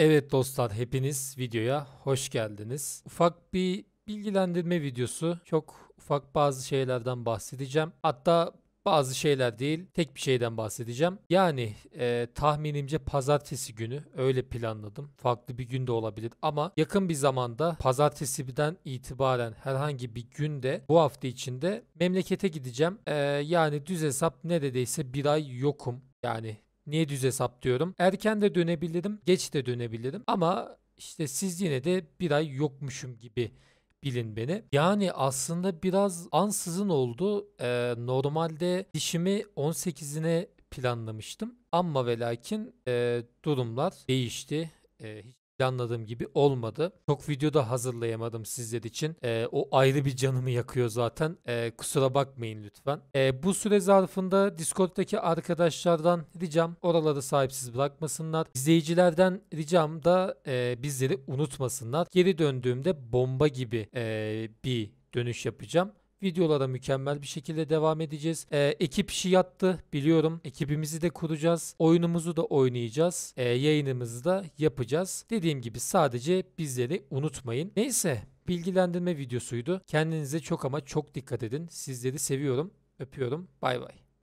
Evet dostlar hepiniz videoya hoş geldiniz. Ufak bir bilgilendirme videosu. Çok ufak bazı şeylerden bahsedeceğim. Hatta bazı şeyler değil tek bir şeyden bahsedeceğim. Yani e, tahminimce pazartesi günü öyle planladım. Farklı bir günde olabilir ama yakın bir zamanda pazartesiden itibaren herhangi bir günde bu hafta içinde memlekete gideceğim. E, yani düz hesap neredeyse bir ay yokum. Yani Niye düz hesaplıyorum? Erken de dönebilirim, geç de dönebilirim ama işte siz yine de bir ay yokmuşum gibi bilin beni. Yani aslında biraz ansızın oldu. Ee, normalde dişimi 18'ine planlamıştım. Ama ve lakin e, durumlar değişti. E, hiç planladığım gibi olmadı. Çok videoda hazırlayamadım sizler için. E, o ayrı bir canımı yakıyor zaten. E, kusura bakmayın lütfen. E, bu süre zarfında Discord'daki arkadaşlardan ricam oraları sahipsiz bırakmasınlar. İzleyicilerden ricam da e, bizleri unutmasınlar. Geri döndüğümde bomba gibi e, bir dönüş yapacağım. Videolara mükemmel bir şekilde devam edeceğiz. Ee, ekip işi yattı biliyorum. Ekibimizi de kuracağız. Oyunumuzu da oynayacağız. Ee, yayınımızı da yapacağız. Dediğim gibi sadece bizleri unutmayın. Neyse bilgilendirme videosuydu. Kendinize çok ama çok dikkat edin. Sizleri seviyorum. Öpüyorum. Bay bay.